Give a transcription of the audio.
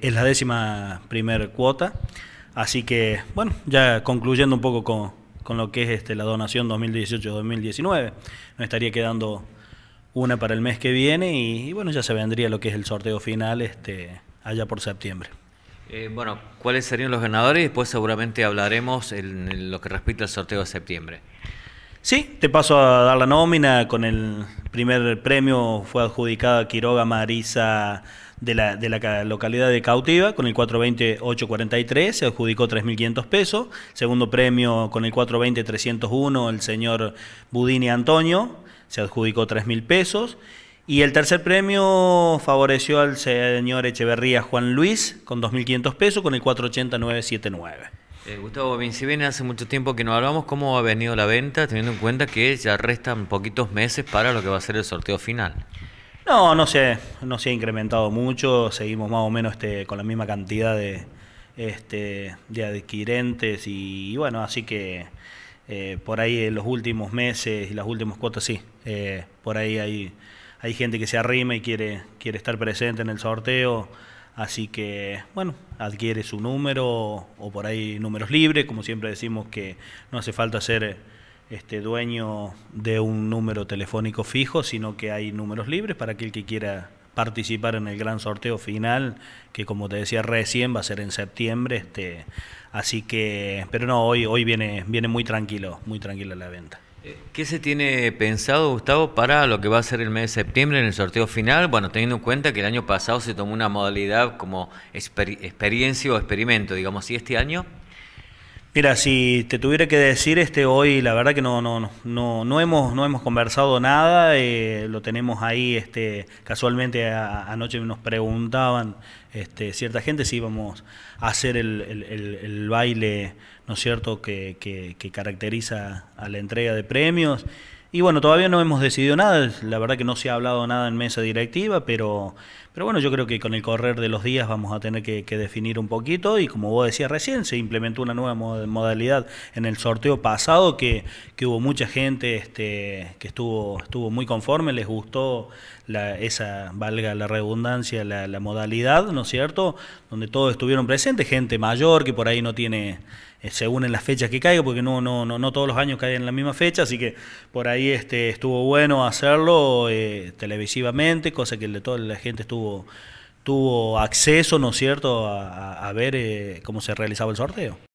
Es la décima primer cuota. Así que, bueno, ya concluyendo un poco con, lo que es este, la donación 2018-2019, me estaría quedando una para el mes que viene y, bueno, ya se vendría lo que es el sorteo final este, allá por septiembre. Eh, bueno, ¿cuáles serían los ganadores? Después seguramente hablaremos en lo que respecta al sorteo de septiembre. Sí, te paso a dar la nómina. Con el primer premio fue adjudicada Quiroga Marisa de la, localidad de Cautiva, con el 420-843, se adjudicó 3.500 pesos. Segundo premio con el 420-301, el señor Budini Antonio, se adjudicó 3.000 pesos. Y el tercer premio favoreció al señor Echeverría Juan Luis con 2.500 pesos, con el 480 eh, Gustavo, si bien hace mucho tiempo que no hablamos, ¿cómo ha venido la venta? Teniendo en cuenta que ya restan poquitos meses para lo que va a ser el sorteo final. No, no se, no se ha incrementado mucho, seguimos más o menos este, con la misma cantidad de, este, de adquirentes y, bueno, así que eh, por ahí en los últimos meses y las últimas cuotas sí, eh, por ahí hay, hay gente que se arrima y quiere, quiere estar presente en el sorteo, así que bueno, adquiere su número o por ahí números libres, como siempre decimos que no hace falta hacer este, dueño de un número telefónico fijo, sino que hay números libres para aquel que quiera participar en el gran sorteo final, que como te decía recién va a ser en septiembre, este, así que, pero no, hoy, hoy viene, viene muy tranquilo, muy tranquila la venta. Eh, ¿Qué se tiene pensado, Gustavo, para lo que va a ser el mes de septiembre en el sorteo final? Bueno, teniendo en cuenta que el año pasado se tomó una modalidad como experiencia o experimento, digamos, y este año... Mira, si te tuviera que decir, este hoy la verdad que no, no, no, no hemos, no hemos conversado nada, eh, lo tenemos ahí, este, casualmente anoche nos preguntaban este, cierta gente si íbamos a hacer el, baile, ¿no es cierto?, que, que caracteriza a la entrega de premios. Y bueno, todavía no hemos decidido nada, la verdad que no se ha hablado nada en mesa directiva, pero, pero bueno, yo creo que con el correr de los días vamos a tener que, definir un poquito y como vos decías recién, se implementó una nueva modalidad en el sorteo pasado que, hubo mucha gente este, que estuvo, muy conforme, les gustó esa, valga la redundancia, la, modalidad, ¿no es cierto? Donde todos estuvieron presentes, gente mayor que por ahí no tiene eh, según en las fechas que caiga, porque no, no, no, todos los años caen en la misma fecha, así que por ahí este, estuvo bueno hacerlo eh, televisivamente, cosa que de toda la gente estuvo tuvo, acceso, ¿no es cierto?, a, ver eh, cómo se realizaba el sorteo.